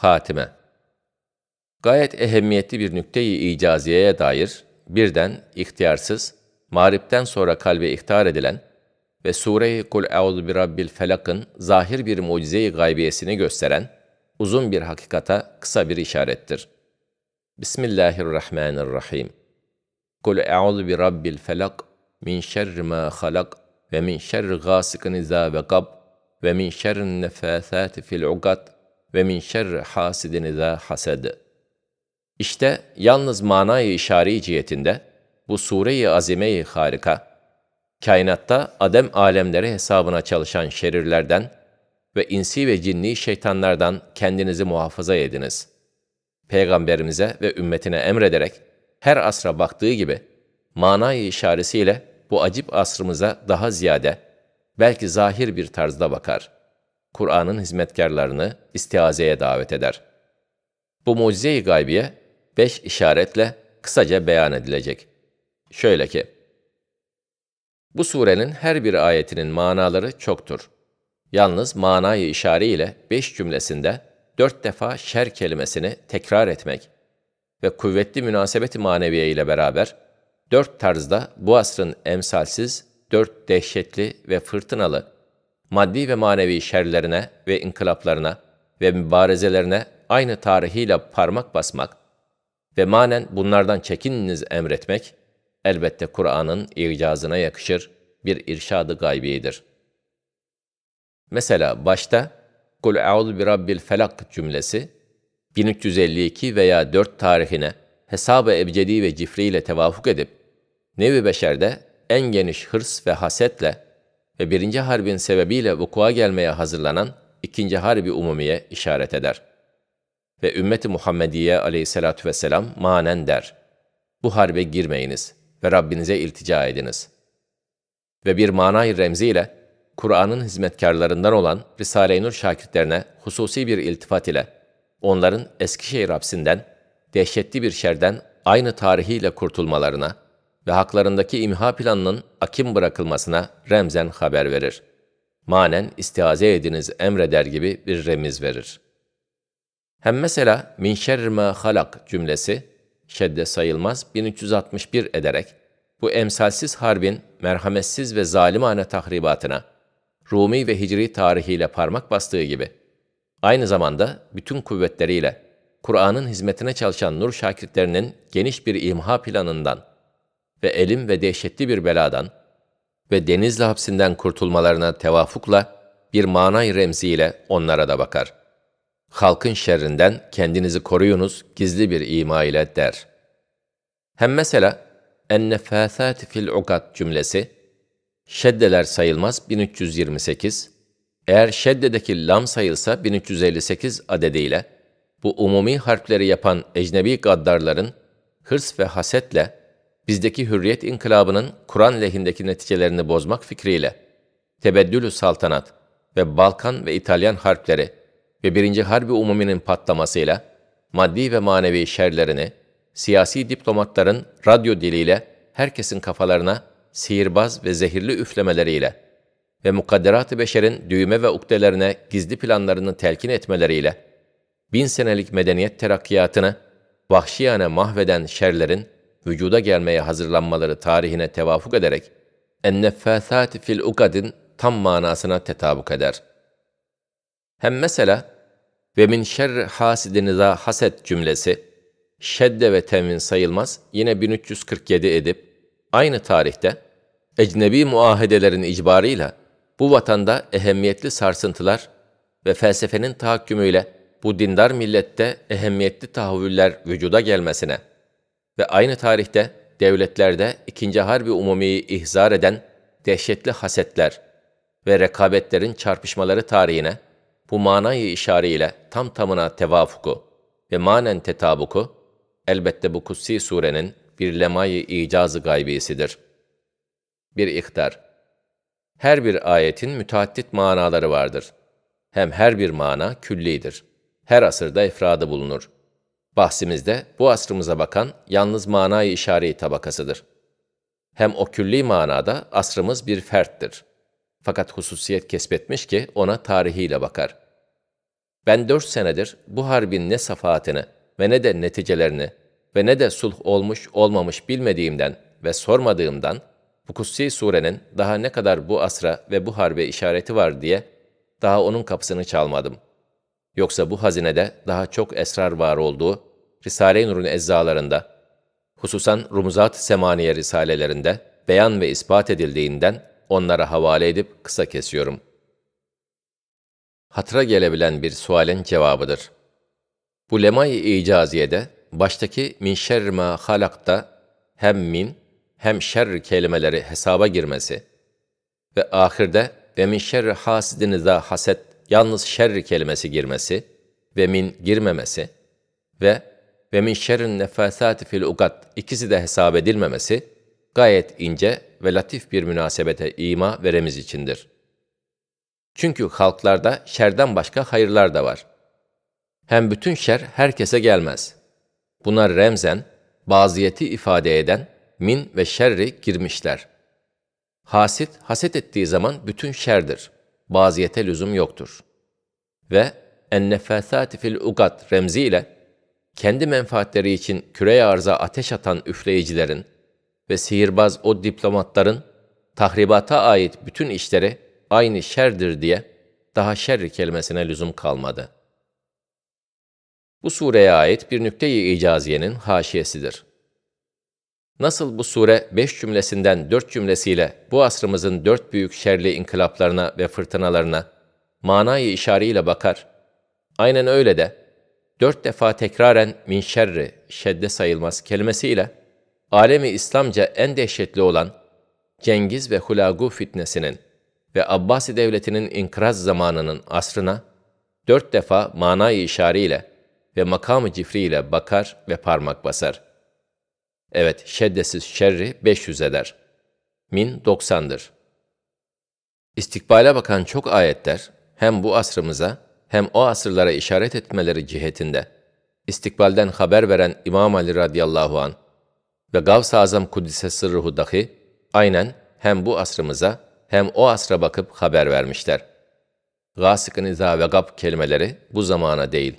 Hatime Gayet ehemmiyetli bir nükteyi icaziyeye dair birden ihtiyarsız, mağripten sonra kalbe ihtar edilen ve Sure-i Kul Euzu bi Rabbil Felak'ın zahir bir mucize-i gaybiyesini gösteren uzun bir hakikata kısa bir işarettir. Bismillahirrahmanirrahim. Kul Euzu bi Rabbil Felak min şerri ma halak ve min şerri gâsikin izâ vekab ve min şerrin nefâsâti fil ugat ve min şerri hasidini de hased. İşte yalnız manayı işari cihetinde bu sure-i azime-i harika, kainatta adem alemleri hesabına çalışan şerirlerden ve insi ve cinni şeytanlardan kendinizi muhafaza ediniz. Peygamberimize ve ümmetine emrederek her asra baktığı gibi manayı işaresiyle bu acip asrımıza daha ziyade belki zahir bir tarzda bakar.'' Kur'an'ın hizmetkarlarını istiazeye davet eder. Bu mucize-i gaybiye beş işaretle kısaca beyan edilecek. Şöyle ki, bu surenin her bir ayetinin manaları çoktur. Yalnız manayı işare ile beş cümlesinde dört defa şer kelimesini tekrar etmek ve kuvvetli münasebeti maneviye ile beraber dört tarzda bu asrın emsalsiz, dört dehşetli ve fırtınalı maddi ve manevi şerlerine ve inkılaplarına ve mübarezelerine aynı tarihiyle parmak basmak ve manen bunlardan çekininiz emretmek, elbette Kur'an'ın icazına yakışır bir irşadı gaybidir. Mesela başta Kul eûzu bi rabbil felak cümlesi 1352 veya 4 tarihine hesabı ebcedi ve cifri ile tevafuk edip Nevi Beşer'de en geniş hırs ve hasetle ve birinci harbin sebebiyle vukua gelmeye hazırlanan ikinci harbi umumiye işaret eder. Ve ümmeti Muhammediye aleyhissalatü vesselam manen der. Bu harbe girmeyiniz ve Rabbinize iltica ediniz. Ve bir manayı remziyle Kur'an'ın hizmetkarlarından olan Risale-i Nur şakirtlerine hususi bir iltifat ile onların Eskişehir hapsinden, dehşetli bir şerden aynı tarihiyle kurtulmalarına, ve haklarındaki imha planının akim bırakılmasına remzen haber verir. Manen istiaze ediniz emreder gibi bir remiz verir. Hem mesela min şerr halak cümlesi şedde sayılmaz 1361 ederek bu emsalsiz harbin merhametsiz ve zalimane tahribatına Rumi ve Hicri tarihiyle parmak bastığı gibi aynı zamanda bütün kuvvetleriyle Kur'an'ın hizmetine çalışan nur şakirtlerinin geniş bir imha planından ve elim ve dehşetli bir beladan ve denizle hapsinden kurtulmalarına tevafukla bir manay remziyle onlara da bakar. Halkın şerrinden kendinizi koruyunuz gizli bir ima ile der. Hem mesela ennefâthâti fil ukat cümlesi şeddeler sayılmaz 1328, eğer şeddedeki lam sayılsa 1358 adediyle, bu umumi harfleri yapan ecnebi gaddarların hırs ve hasetle bizdeki hürriyet inkılabının Kur'an lehindeki neticelerini bozmak fikriyle tebeddülü saltanat ve Balkan ve İtalyan harpleri ve Birinci Harbi Umumi'nin patlamasıyla maddi ve manevi şerlerini siyasi diplomatların radyo diliyle herkesin kafalarına sihirbaz ve zehirli üflemeleriyle ve mukadderat-ı beşerin düğme ve ukdelerine gizli planlarını telkin etmeleriyle bin senelik medeniyet terakkiyatını vahşiyane mahveden şerlerin vücuda gelmeye hazırlanmaları tarihine tevafuk ederek enneffâthâti fil ukadin tam manasına tetabuk eder. Hem mesela ve min şerri hasidini za haset cümlesi şedde ve temin sayılmaz yine 1347 edip aynı tarihte ecnebi muahedelerin icbarıyla bu vatanda ehemmiyetli sarsıntılar ve felsefenin tahakkümüyle bu dindar millette ehemmiyetli tahavvüller vücuda gelmesine ve aynı tarihte devletlerde ikinci harbi umumiyi ihzar eden dehşetli hasetler ve rekabetlerin çarpışmaları tarihine bu manayı işareyle tam tamına tevafuku ve manen tetabuku elbette bu kutsi surenin bir lemayı icazı gaybisidir. Bir iktar. Her bir ayetin müteaddit manaları vardır. Hem her bir mana küllidir. Her asırda ifradı bulunur.'' Bahsimizde bu asrımıza bakan yalnız manayı işari tabakasıdır. Hem o külli manada asrımız bir ferttir. Fakat hususiyet kesbetmiş ki ona tarihiyle bakar. Ben dört senedir bu harbin ne safahatini ve ne de neticelerini ve ne de sulh olmuş olmamış bilmediğimden ve sormadığımdan bu kutsi surenin daha ne kadar bu asra ve bu harbe işareti var diye daha onun kapısını çalmadım.'' Yoksa bu hazinede daha çok esrar var olduğu Risale-i Nur'un eczalarında, hususan Rumuzat Semaniye Risalelerinde beyan ve ispat edildiğinden onlara havale edip kısa kesiyorum. Hatıra gelebilen bir sualin cevabıdır. Bu lemay-i icaziyede baştaki min şerr ma halakta hem min hem şer kelimeleri hesaba girmesi ve ahirde ve min şerri hasidini haset yalnız şerri kelimesi girmesi ve min girmemesi ve ve min şerrin nefesati fil ugat ikisi de hesap edilmemesi gayet ince ve latif bir münasebete ima veremiz içindir. Çünkü halklarda şerden başka hayırlar da var. Hem bütün şer herkese gelmez. Buna remzen, baziyeti ifade eden min ve şerri girmişler. Hasit, haset ettiği zaman bütün şerdir.'' baziyete lüzum yoktur. Ve ennefesâti fil ugat remziyle kendi menfaatleri için küreye arza ateş atan üfleyicilerin ve sihirbaz o diplomatların tahribata ait bütün işleri aynı şerdir diye daha şer kelimesine lüzum kalmadı. Bu sureye ait bir nükte-i icaziyenin haşiyesidir. Nasıl bu sure beş cümlesinden dört cümlesiyle bu asrımızın dört büyük şerli inkılaplarına ve fırtınalarına manayı işariyle bakar, aynen öyle de dört defa tekraren min şerri, şedde sayılmaz kelimesiyle alemi İslamca en dehşetli olan Cengiz ve Hulagu fitnesinin ve Abbasi devletinin inkraz zamanının asrına dört defa manayı işariyle ve makamı cifriyle bakar ve parmak basar.'' Evet, şeddesiz şerri 500 eder. Min 90'dır. İstikbale bakan çok ayetler, hem bu asrımıza, hem o asırlara işaret etmeleri cihetinde, istikbalden haber veren İmam Ali radıyallahu an ve Gavs-ı Azam Kudüs'e sırruhu dahi, aynen hem bu asrımıza, hem o asra bakıp haber vermişler. Gasık'ın izâ ve gab kelimeleri bu zamana değil.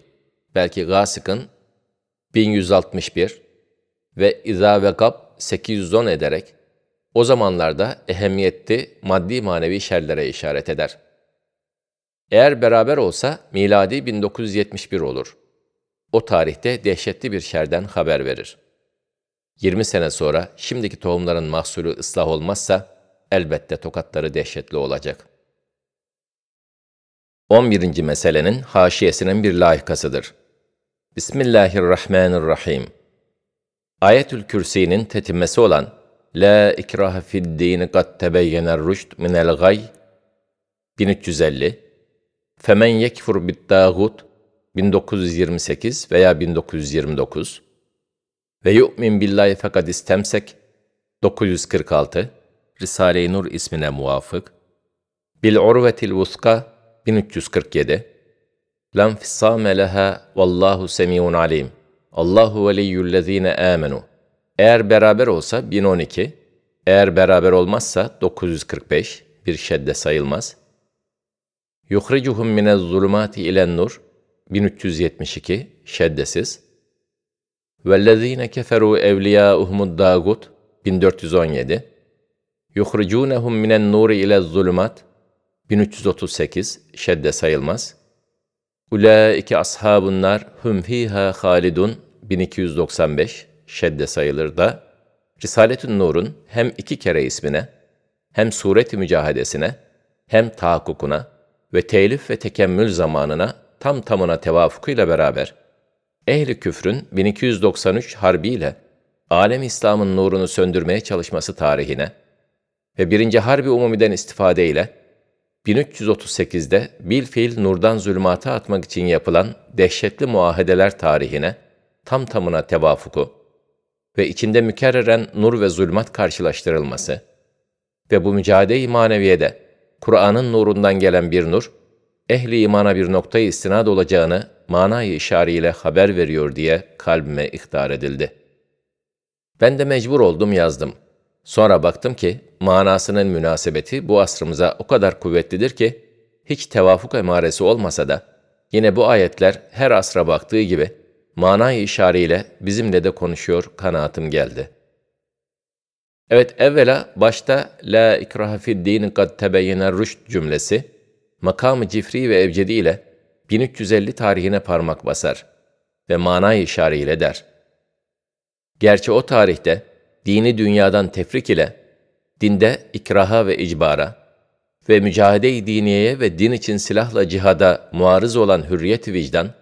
Belki Gasık'ın 1161, ve izâ ve gab 810 ederek o zamanlarda ehemmiyetli maddi manevi şerlere işaret eder. Eğer beraber olsa miladi 1971 olur. O tarihte dehşetli bir şerden haber verir. 20 sene sonra şimdiki tohumların mahsulü ıslah olmazsa elbette tokatları dehşetli olacak. 11. meselenin haşiyesinin bir layıkasıdır. Bismillahirrahmanirrahim. Ayetül Kürsi'nin tetimesi olan La ikrahe fid dini kad tebeyyener rüşd minel gay 1350 Femen yekfur bit tağut 1928 veya 1929 ve yu'min billahi fekad istemsek 946 Risale-i Nur ismine muvafık Bil urvetil vuska 1347 Lenfissame leha vallahu semiun alim Allahu veliyyüllezine amenu. Eğer beraber olsa 1012, eğer beraber olmazsa 945 bir şedde sayılmaz. Yuhricuhum minez zulumati ile nur 1372 şeddesiz. Vellezine keferu evliyauhumud dagut 1417. Yuhricuhum minen nuri ile zulumat 1338 şedde sayılmaz. Ulaike ashabunlar hum fiha halidun 1295 şedde sayılır da Risaletün Nur'un hem iki kere ismine hem sureti mücahadesine hem tahakkukuna ve telif ve tekemmül zamanına tam tamına tevafukuyla beraber ehli küfrün 1293 harbiyle alem İslam'ın nurunu söndürmeye çalışması tarihine ve birinci harbi umumiden istifadeyle 1338'de bilfiil nurdan zulümata atmak için yapılan dehşetli muahedeler tarihine tam tamına tevafuku ve içinde mükerreren nur ve zulmat karşılaştırılması ve bu mücadele-i maneviyede Kur'an'ın nurundan gelen bir nur, ehli imana bir noktaya istinad olacağını manayı işariyle haber veriyor diye kalbime ihtar edildi. Ben de mecbur oldum yazdım.'' Sonra baktım ki manasının münasebeti bu asrımıza o kadar kuvvetlidir ki hiç tevafuk emaresi olmasa da yine bu ayetler her asra baktığı gibi manayı işariyle bizimle de konuşuyor kanaatim geldi. Evet evvela başta la ikraha fid din kad tebeyyene rüşd cümlesi makamı cifri ve evcedi ile 1350 tarihine parmak basar ve manayı işariyle der. Gerçi o tarihte dini dünyadan tefrik ile, dinde ikraha ve icbara ve mücahede-i diniyeye ve din için silahla cihada muarız olan hürriyet vicdan,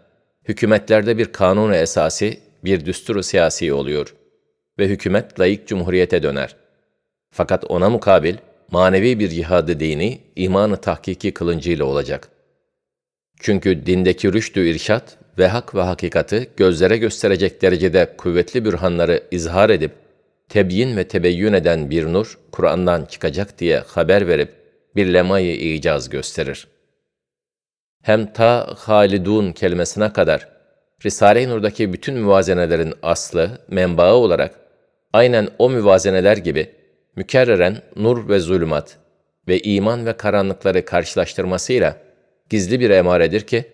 hükümetlerde bir kanun esası bir düsturu siyasi oluyor ve hükümet layık cumhuriyete döner. Fakat ona mukabil, manevi bir cihadı dini, imanı tahkiki kılıncıyla olacak. Çünkü dindeki rüştü irşat ve hak ve hakikati gözlere gösterecek derecede kuvvetli bürhanları izhar edip, tebyin ve tebeyyün eden bir nur Kur'an'dan çıkacak diye haber verip bir lemayı icaz gösterir. Hem ta halidun kelimesine kadar Risale-i Nur'daki bütün müvazenelerin aslı, menbaı olarak aynen o müvazeneler gibi mükerreren nur ve zulümat ve iman ve karanlıkları karşılaştırmasıyla gizli bir emaredir ki,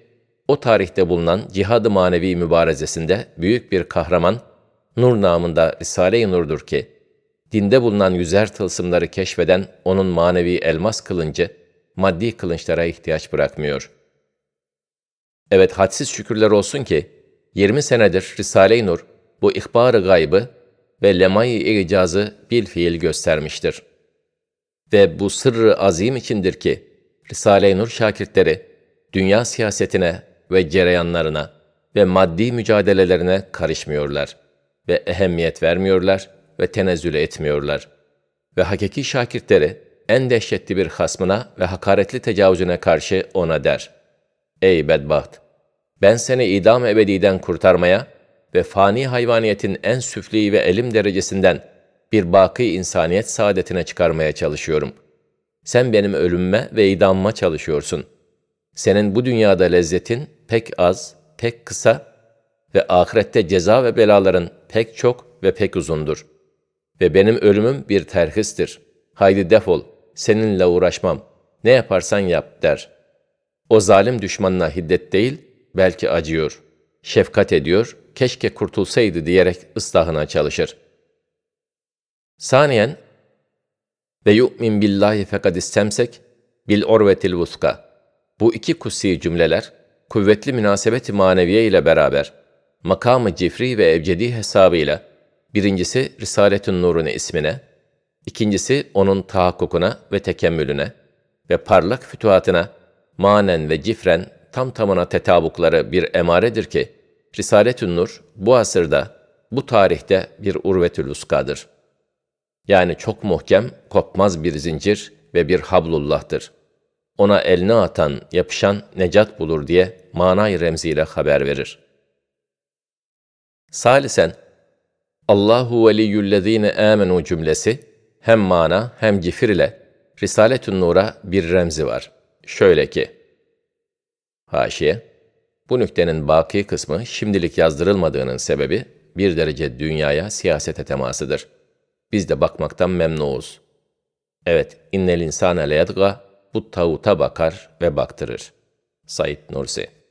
o tarihte bulunan cihad-ı manevi mübarezesinde büyük bir kahraman Nur namında Risale-i Nur'dur ki, dinde bulunan yüzer tılsımları keşfeden onun manevi elmas kılıncı, maddi kılınçlara ihtiyaç bırakmıyor. Evet hadsiz şükürler olsun ki, 20 senedir Risale-i Nur, bu ihbar-ı gaybı ve lemay-i icazı bir fiil göstermiştir. Ve bu sırrı azim içindir ki, Risale-i Nur şakirtleri, dünya siyasetine ve cereyanlarına ve maddi mücadelelerine karışmıyorlar.'' ve ehemmiyet vermiyorlar ve tenezzül etmiyorlar. Ve hakiki şakirtleri en dehşetli bir hasmına ve hakaretli tecavüzüne karşı ona der. Ey bedbaht! Ben seni idam ebediden kurtarmaya ve fani hayvaniyetin en süfli ve elim derecesinden bir baki insaniyet saadetine çıkarmaya çalışıyorum. Sen benim ölümme ve idamıma çalışıyorsun. Senin bu dünyada lezzetin pek az, pek kısa ve ahirette ceza ve belaların pek çok ve pek uzundur. Ve benim ölümüm bir terhistir. Haydi defol, seninle uğraşmam. Ne yaparsan yap der. O zalim düşmanına hiddet değil, belki acıyor. Şefkat ediyor, keşke kurtulsaydı diyerek ıslahına çalışır. Saniyen, ve yu'min billahi fekad istemsek bil orvetil vuska. Bu iki kutsi cümleler, kuvvetli münasebeti maneviye ile beraber makamı cifri ve ebcedi hesabıyla birincisi Risaletün Nur'un ismine, ikincisi onun tahakkukuna ve tekemmülüne ve parlak fütuhatına manen ve cifren tam tamına tetabukları bir emaredir ki, Risaletün Nur bu asırda, bu tarihte bir urvetül uskadır. Yani çok muhkem, kopmaz bir zincir ve bir hablullah'tır. Ona elini atan, yapışan necat bulur diye manay remziyle haber verir.'' Salisen, Allahu veliyyüllezine amenu cümlesi hem mana hem cifir ile Risaletün Nur'a bir remzi var. Şöyle ki, Haşiye, bu nüktenin baki kısmı şimdilik yazdırılmadığının sebebi bir derece dünyaya siyasete temasıdır. Biz de bakmaktan memnunuz. Evet, innel insane leyadga, bu tavuta bakar ve baktırır. Said Nursi